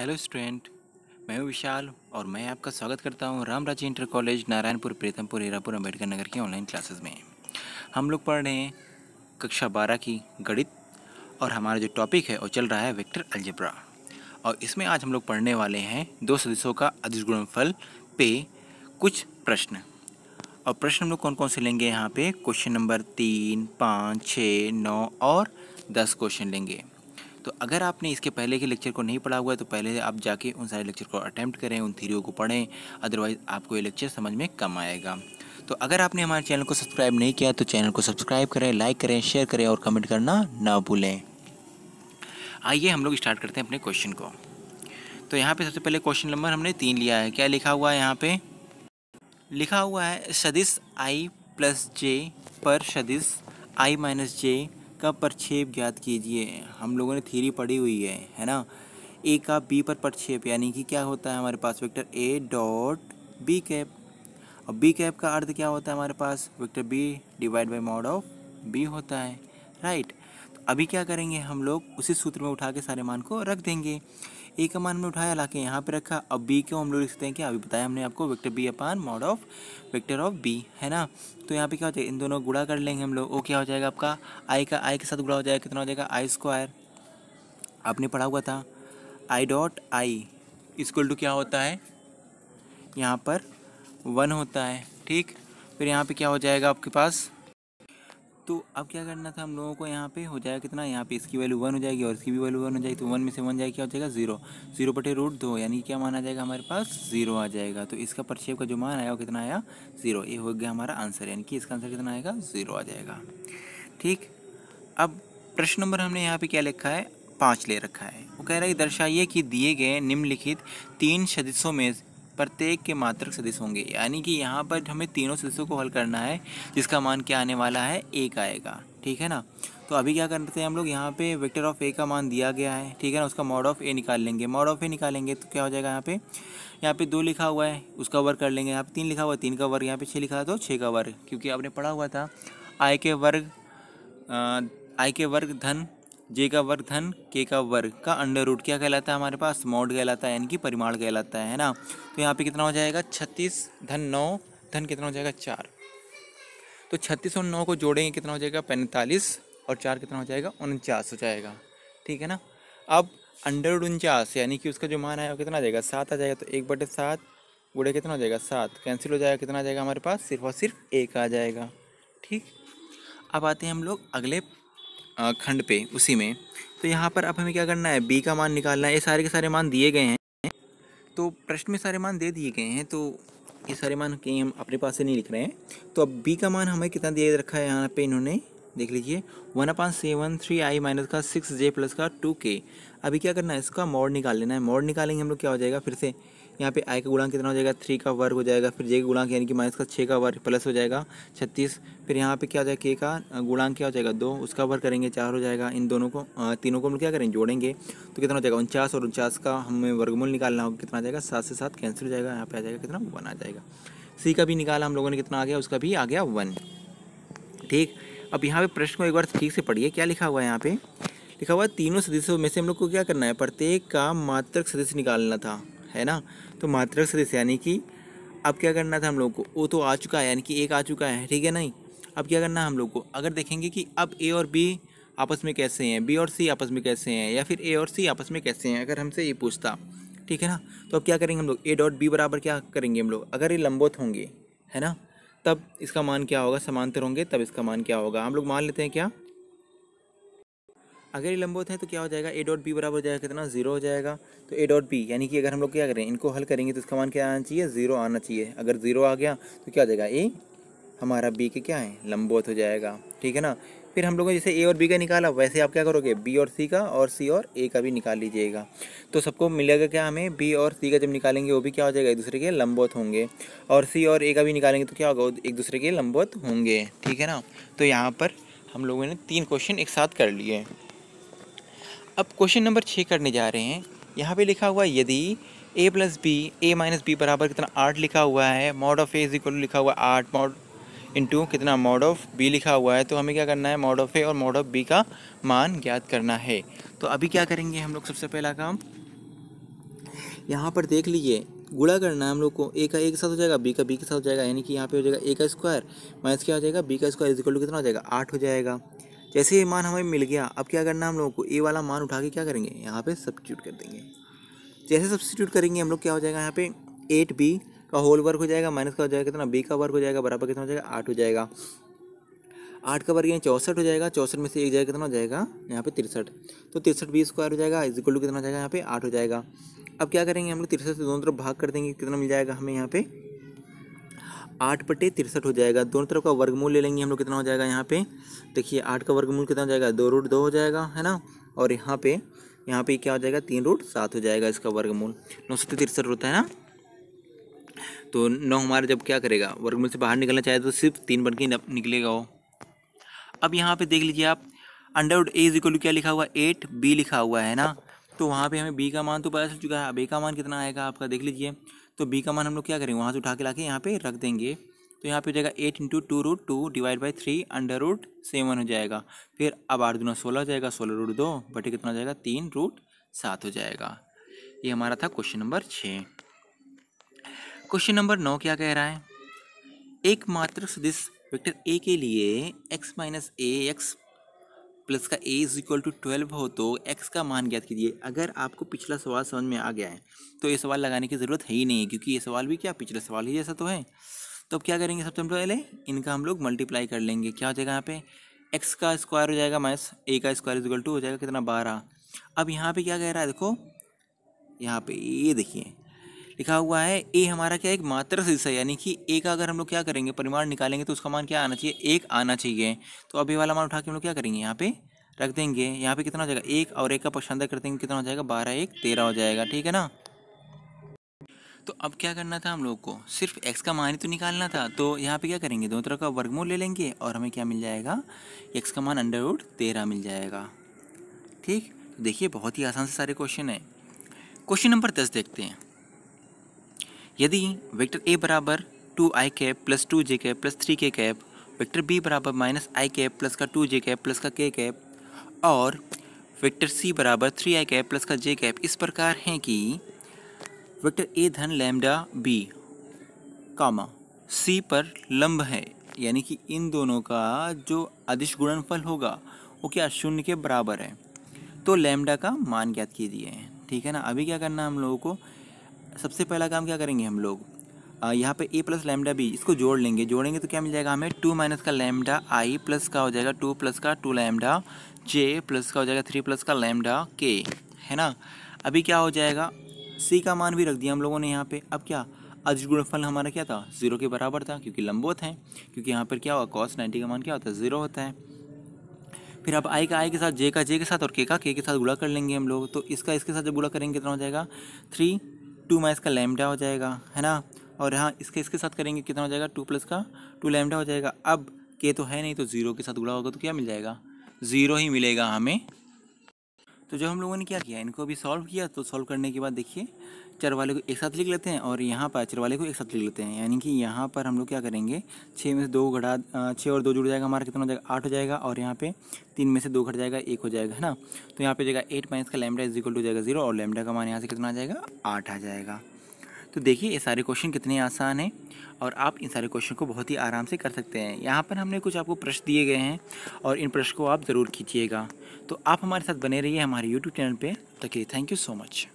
hello student मैं हूँ विशाल और मैं आपका स्वागत करता हूँ रामराजी इंटर कॉलेज नारायणपुर प्रीतमपुर हीरापुर अम्बेडकर नगर के ऑनलाइन क्लासेस में हम लोग पढ़ रहे हैं कक्षा बारह की गणित और हमारा जो टॉपिक है वो चल रहा है वेक्टर अलजेब्रा और इसमें आज हम लोग पढ़ने वाले हैं दो सदस्यों का अधिगुणफल पे कुछ प्रश्न और प्रश्न हम लोग कौन कौन से लेंगे यहाँ पे क्वेश्चन नंबर तीन पाँच छः नौ और दस क्वेश्चन लेंगे तो अगर आपने इसके पहले के लेक्चर को नहीं पढ़ा हुआ है तो पहले आप जाके उन सारे लेक्चर को अटैम्प्ट करें उन थीरियों को पढ़ें अदरवाइज़ आपको ये लेक्चर समझ में कम आएगा तो अगर आपने हमारे चैनल को सब्सक्राइब नहीं किया तो चैनल को सब्सक्राइब करें लाइक करें शेयर करें और कमेंट करना ना भूलें आइए हम लोग स्टार्ट करते हैं अपने क्वेश्चन को तो यहाँ पे सबसे पहले क्वेश्चन नंबर हमने तीन लिया है क्या लिखा हुआ है यहाँ पे लिखा हुआ है सदिस आई प्लस जे पर सदिस आई माइनस जे का प्रक्षेप ज्ञात कीजिए हम लोगों ने थीरी पढ़ी हुई है है ना ए का बी पर प्रक्षेप यानी कि क्या होता है हमारे पास vector A dot B cap और बी कैप का अर्थ क्या होता है हमारे पास vector B divide by mod of B होता है राइट तो अभी क्या करेंगे हम लोग उसी सूत्र में उठा के सारे मान को रख देंगे ए का मान हमने उठाया लाके यहाँ पे रखा अब बी को हम लोग लिख सकते हैं कि अभी बताया हमने आपको vector B upon mod of vector of B है ना तो यहाँ पे क्या होता है इन दोनों गुड़ा कर लेंगे हम लोग ओ क्या हो जाएगा आपका आई का आई के साथ गुड़ा हो जाएगा कितना हो जाएगा आई स्क्वायर आपने पढ़ा हुआ था I dot I equal to क्या होता है यहाँ पर वन होता है ठीक फिर यहाँ पे क्या हो जाएगा आपके पास तो अब क्या करना था हम लोगों को यहाँ पे हो जाएगा कितना यहाँ पे इसकी वैल्यू वन हो जाएगी और इसकी भी वैल्यू वन हो जाएगी तो वन में से वन जाएगा क्या हो जाएगा जीरो जीरो बटे रूट दो यानी क्या मान आ जाएगा हमारे पास जीरो आ जाएगा तो इसका परशेप का जो मान आया वो कितना आया जीरो ये हो गया हमारा आंसर यानी कि इसका आंसर कितना आएगा जीरो आ जाएगा ठीक अब प्रश्न नंबर हमने यहाँ पर क्या लिखा है पाँच ले रखा है वो कह रहा है दर्शाइए कि दिए गए निम्नलिखित तीन सदिशों में प्रत्येक के मात्रक सदस्य होंगे यानी कि यहाँ पर हमें तीनों सदस्यों को हल करना है जिसका मान क्या आने वाला है एक आएगा ठीक है ना तो अभी क्या करते हैं हम लोग यहाँ पे वेक्टर ऑफ ए का मान दिया गया है ठीक है ना उसका मॉड ऑफ ए निकाल लेंगे मॉड ऑफ ए निकालेंगे तो क्या हो जाएगा यहाँ पे यहाँ पे दो लिखा हुआ है उसका वर्ग कर लेंगे यहाँ पे तीन लिखा हुआ है तीन का वर्ग यहाँ पे छः लिखा तो छः का वर्ग क्योंकि आपने पढ़ा हुआ था आय के वर्ग आय के वर्ग धन जे का वर्ग धन के का वर्ग का अंडर रूट क्या कहलाता है हमारे पास मॉड कहलाता है यानी कि परिमाण कहलाता है ना तो यहाँ पे कितना हो जाएगा छत्तीस धन नौ धन कितना हो जाएगा चार तो छत्तीस और नौ को जोड़ेंगे कितना हो जाएगा पैंतालीस और चार कितना हो जाएगा उनचास हो जाएगा ठीक है ना अब अंडर रूट उनचास यानी कि उसका जो मान वो कितना आ जाएगा सात आ जाएगा तो एक बटे सात गुड़े कितना हो जाएगा सात कैंसिल हो जाएगा कितना आ जाएगा हमारे पास सिर्फ और सिर्फ एक आ जाएगा ठीक अब आते हैं हम लोग अगले खंड पे उसी में तो यहाँ पर अब हमें क्या करना है बी का मान निकालना है ये सारे के सारे मान दिए गए हैं तो प्रश्न में सारे मान दे दिए गए हैं तो ये सारे मान कहीं हम अपने पास से नहीं लिख रहे हैं तो अब बी का मान हमें कितना दे रखा है यहाँ पर इन्होंने देख लीजिए one upon seven three I minus का सिक्स जे प्लस का टू के अभी क्या करना है इसका मोड निकाल लेना है मोड निकालेंगे हम लोग क्या हो जाएगा फिर से यहाँ पे आई का गुणांक कितना हो जाएगा थ्री का वर्ग हो जाएगा फिर जे का गुणांक यानी कि माइनस का छः का वर्ग प्लस हो जाएगा छत्तीस फिर यहाँ पे क्या हो जाएगा के का गुणांक क्या हो जाएगा दो उसका वर्ग करेंगे चार हो जाएगा इन दोनों को तीनों को हम क्या करेंगे जोड़ेंगे तो कितना हो जाएगा उनचास और उनचास का हमें वर्गमूल निकालना होगा कितना आ जाएगा सात से सात कैंसिल हो जाएगा यहाँ पर आ जाएगा कितना वन आ जाएगा सी का भी निकाला हम लोगों ने कितना आ गया उसका भी आ गया वन ठीक अब यहाँ पे प्रश्न को एक बार ठीक से पढ़िए क्या लिखा हुआ है यहाँ पर लिखा हुआ है तीनों सदस्यों में से हम लोग को क्या करना है प्रत्येक का मात्रक सदस्य निकालना था है ना तो मात्रक सदस्य यानी कि अब क्या करना था हम लोग को वो तो आ चुका है यानी कि एक आ चुका है ठीक है नहीं अब क्या करना है हम लोग को अगर देखेंगे कि अब ए और बी आपस में कैसे हैं बी और सी आपस में कैसे हैं या फिर ए और सी आपस में कैसे हैं अगर हमसे ये पूछता ठीक है ना तो अब क्या करेंगे हम लोग ए डॉट बी बराबर क्या करेंगे हम लोग अगर ये लंबोत होंगे है ना तब इसका मान क्या होगा समांतर होंगे तब इसका मान क्या होगा हम लोग मान लेते हैं क्या अगर ये लंबवत है तो क्या हो जाएगा ए डॉट बी बराबर हो जाएगा कितना जीरो हो जाएगा तो ए डॉट बी यानी कि अगर हम लोग क्या करें इनको हल करेंगे तो इसका मान क्या आना चाहिए जीरो आना चाहिए अगर जीरो आ गया तो क्या हो जाएगा ए हमारा बी के क्या है लंबवत हो जाएगा ठीक है ना फिर हम लोगों ने जैसे ए और बी का निकाला वैसे आप क्या करोगे बी और सी का और सी और ए का भी निकाल लीजिएगा तो सबको मिलेगा क्या हमें बी और सी का जब निकालेंगे वो भी क्या हो जाएगा एक दूसरे के लंबवत होंगे और सी और ए का भी निकालेंगे तो क्या होगा एक दूसरे के लंबवत होंगे ठीक है ना तो यहाँ पर हम लोगों ने तीन क्वेश्चन एक साथ कर लिए अब क्वेश्चन नंबर छः करने जा रहे हैं यहाँ पे लिखा हुआ है यदि A plus B A minus B बराबर कितना आठ लिखा हुआ है mod of A is equal लिखा हुआ है आठ मॉड इंटू कितना मॉड ऑफ बी लिखा हुआ है तो हमें क्या करना है मॉड ऑफ ए और मॉड ऑफ बी का मान ज्ञात करना है तो अभी क्या करेंगे हम लोग सबसे पहला काम यहाँ पर देख लीजिए गुड़ा करना है हम लोग को ए का ए के साथ हो जाएगा बी का बी के साथ हो जाएगा यानी कि यहाँ पे हो जाएगा ए का स्क्वायर माइनस क्या हो जाएगा बी का स्क्वायर इजिकल टू कितना हो जाएगा आठ हो जाएगा जैसे ये मान हमें मिल गया अब क्या करना हम लोगों को ए वाला मान उठा के क्या करेंगे यहाँ पे सब्सिट्यूट कर देंगे जैसे सब्सिट्यूट करेंगे हम लोग क्या हो जाएगा यहाँ पे एट बी का होल वर्क हो जाएगा माइनस का हो जाएगा कितना बी का वर्क हो जाएगा बराबर कितना हो जाएगा आठ हो जाएगा आठ का वर्ग यहाँ चौंसठ हो जाएगा चौंसठ में से एक जाएगा कितना हो जाएगा यहाँ पे तिरसठ तो तिरसठ बी स्क्वायर हो जाएगा इज इक्वल टू कितना हो जाएगा यहाँ पे आठ हो जाएगा अब क्या करेंगे हम लोग तिरसठ से दोनों तरफ भाग कर देंगे कितना मिल जाएगा हमें यहाँ पे आठ बटे तिरसठ हो जाएगा दोनों तरफ का वर्गमूल ले लेंगे हम लोग कितना हो जाएगा यहाँ पे देखिए आठ का वर्गमूल कितना हो जाएगा दो रूट दो हो जाएगा है ना और यहाँ पे यहाँ पे क्या हो जाएगा तीन रूट सात हो जाएगा इसका वर्गमूल नौ सौ तिरसठ होता है ना तो नौ हमारे जब क्या करेगा वर्गमूल से बाहर निकलना चाहे तो सिर्फ तीन बन के निकलेगा वो अब यहाँ पे देख लीजिए आप रूट ए इक्वल क्या लिखा हुआ एट बी लिखा हुआ है ना तो वहाँ पे हमें बी का मान तो पता चल चुका है अब ए का मान कितना आएगा आपका देख लीजिए तो बी का मान हम लोग क्या करेंगे वहाँ से उठा के ला के यहाँ पर रख देंगे तो यहाँ पे हो जाएगा eight into two root two divide by three under root seven हो जाएगा फिर अब आठ दूना सोलह हो जाएगा सोलह रूट दो बटे कितना हो जाएगा तीन रूट सात हो जाएगा ये हमारा था क्वेश्चन नंबर छः क्वेश्चन नंबर नौ क्या कह रहा है एकमात्र सदिश वेक्टर ए के लिए X minus A X plus का A is equal to twelve हो तो एक्स का मान ज्ञात कीजिए अगर आपको पिछला सवाल समझ में आ गया है तो ये सवाल लगाने की ज़रूरत है ही नहीं है क्योंकि ये सवाल भी क्या पिछला सवाल ही जैसा तो है तो अब क्या करेंगे सबसे पहले इनका हम लोग मल्टीप्लाई कर लेंगे क्या हो जाएगा यहाँ पे एक्स का स्क्वायर हो जाएगा माइनस ए का स्क्वायर इज इक्वल टू हो जाएगा कितना बारह अब यहाँ पे क्या कह रहा है देखो यहाँ पे ये देखिए लिखा हुआ है ए हमारा क्या एक मात्र हिस्सा है यानी कि ए का अगर हम लोग क्या करेंगे परिमाण निकालेंगे तो उसका मान क्या आना चाहिए एक आना चाहिए तो अभी वाला मान उठा के हम लोग क्या करेंगे यहाँ पे रख देंगे यहाँ पे कितना हो जाएगा एक और एक का पक्षांतर कर देंगे कितना हो जाएगा बारह एक तेरह हो जाएगा ठीक है ना तो अब क्या करना था हम लोग को सिर्फ x का मान ही तो निकालना था तो यहाँ पे क्या करेंगे दोनों तरह का वर्गमूल ले लेंगे और हमें क्या मिल जाएगा x का मान अंडर रूट तेरह मिल जाएगा ठीक तो देखिए बहुत ही आसान से सारे क्वेश्चन है क्वेश्चन नंबर दस देखते हैं यदि वेक्टर ए बराबर two I cap plus two J cap plus three K cap vector B बराबर माइनस आई कैप प्लस का टू जे कैप प्लस का के कैप और वेक्टर सी बराबर थ्री आई कैप प्लस का जे कैप इस प्रकार हैं कि वेक्टर ए धन लैम्डा बी कामा सी पर लंब है यानी कि इन दोनों का जो अदिश गुणनफल होगा वो क्या शून्य के बराबर है तो लैम्डा का मान ज्ञात कीजिए ठीक है ना अभी क्या करना है हम लोगों को सबसे पहला काम क्या करेंगे हम लोग यहाँ पे ए प्लस लैमडा बी इसको जोड़ लेंगे जोड़ेंगे तो क्या मिल जाएगा हमें टू माइनस का लैमडा आई प्लस का हो जाएगा टू प्लस का टू लैमडा जे प्लस का हो जाएगा थ्री प्लस का लैमडा के है ना अभी क्या हो जाएगा सी का मान भी रख दिया हम लोगों ने यहाँ पे अब क्या अज गुणफल हमारा क्या था जीरो के बराबर था क्योंकि लंबोत है क्योंकि यहाँ पर क्या होगा कॉस नाइन्टी का मान क्या होता है जीरो होता है फिर अब आई का आई के साथ जे का जे के साथ और के का के के साथ गुड़ा कर लेंगे हम लोग तो इसका इसके साथ जब गुड़ा करेंगे तो कितना हो जाएगा थ्री टू माइनस का लेमडा हो जाएगा है ना और यहाँ इसके इसके साथ करेंगे कितना हो जाएगा टू प्लस का टू लेमडा हो जाएगा अब के तो है नहीं तो ज़ीरो के साथ गुड़ा होगा तो क्या मिल जाएगा ज़ीरो ही मिलेगा हमें तो जब हम लोगों ने क्या किया इनको अभी सॉल्व किया तो सॉल्व करने के बाद देखिए चर वाले को एक साथ लिख लेते हैं और यहाँ पर चर वाले को एक साथ लिख लेते हैं यानी कि यहाँ पर हम लोग क्या करेंगे छः में से दो घटा छः और दो जुड़ जाएगा हमारा कितना हो जाएगा आठ हो जाएगा और यहाँ पे तीन में से दो घट जाएगा एक हो जाएगा है ना तो यहाँ पे जाएगा एट माइनस का लेमडा इज इक्वल टू जाएगा जीरो और लेमडा का मान यहाँ से कितना आ जाएगा आठ आ जाएगा तो देखिए ये सारे क्वेश्चन कितने आसान हैं और आप इन सारे क्वेश्चन को बहुत ही आराम से कर सकते हैं यहाँ पर हमने कुछ आपको प्रश्न दिए गए हैं और इन प्रश्न को आप ज़रूर कीजिएगा तो आप हमारे साथ बने रहिए हमारे यूट्यूब चैनल पर तक थैंक यू सो मच